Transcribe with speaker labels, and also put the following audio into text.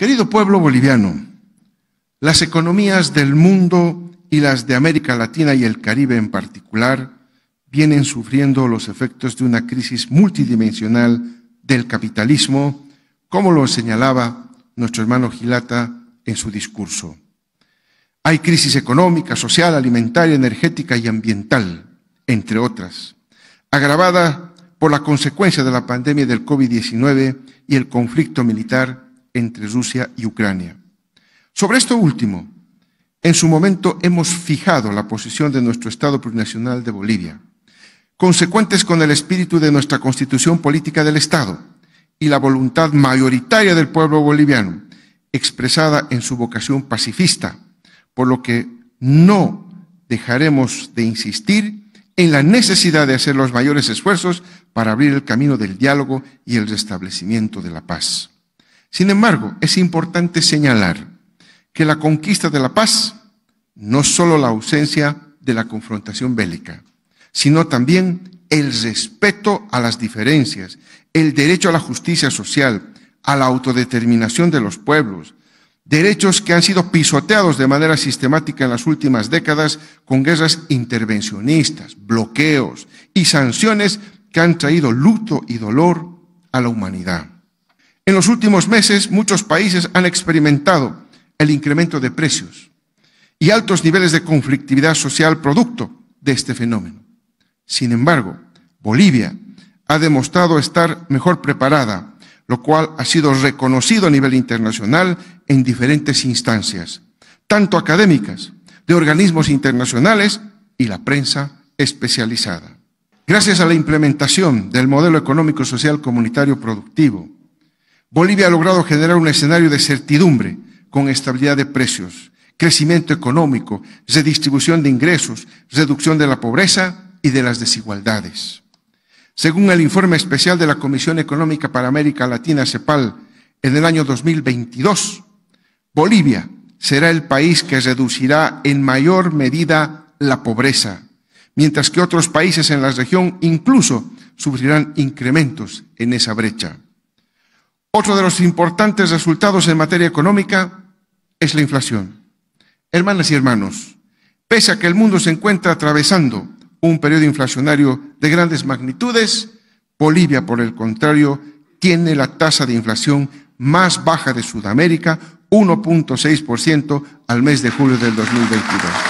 Speaker 1: Querido pueblo boliviano, las economías del mundo y las de América Latina y el Caribe en particular vienen sufriendo los efectos de una crisis multidimensional del capitalismo, como lo señalaba nuestro hermano Gilata en su discurso. Hay crisis económica, social, alimentaria, energética y ambiental, entre otras, agravada por la consecuencia de la pandemia del COVID-19 y el conflicto militar entre Rusia y Ucrania. Sobre esto último, en su momento hemos fijado la posición de nuestro Estado plurinacional de Bolivia, consecuentes con el espíritu de nuestra constitución política del Estado y la voluntad mayoritaria del pueblo boliviano, expresada en su vocación pacifista, por lo que no dejaremos de insistir en la necesidad de hacer los mayores esfuerzos para abrir el camino del diálogo y el restablecimiento de la paz. Sin embargo, es importante señalar que la conquista de la paz no solo la ausencia de la confrontación bélica, sino también el respeto a las diferencias, el derecho a la justicia social, a la autodeterminación de los pueblos, derechos que han sido pisoteados de manera sistemática en las últimas décadas con guerras intervencionistas, bloqueos y sanciones que han traído luto y dolor a la humanidad. En los últimos meses, muchos países han experimentado el incremento de precios y altos niveles de conflictividad social producto de este fenómeno. Sin embargo, Bolivia ha demostrado estar mejor preparada, lo cual ha sido reconocido a nivel internacional en diferentes instancias, tanto académicas, de organismos internacionales y la prensa especializada. Gracias a la implementación del modelo económico social comunitario productivo, Bolivia ha logrado generar un escenario de certidumbre con estabilidad de precios, crecimiento económico, redistribución de ingresos, reducción de la pobreza y de las desigualdades. Según el informe especial de la Comisión Económica para América Latina, CEPAL, en el año 2022, Bolivia será el país que reducirá en mayor medida la pobreza, mientras que otros países en la región incluso sufrirán incrementos en esa brecha. Otro de los importantes resultados en materia económica es la inflación. Hermanas y hermanos, pese a que el mundo se encuentra atravesando un periodo inflacionario de grandes magnitudes, Bolivia, por el contrario, tiene la tasa de inflación más baja de Sudamérica, 1.6% al mes de julio del 2022.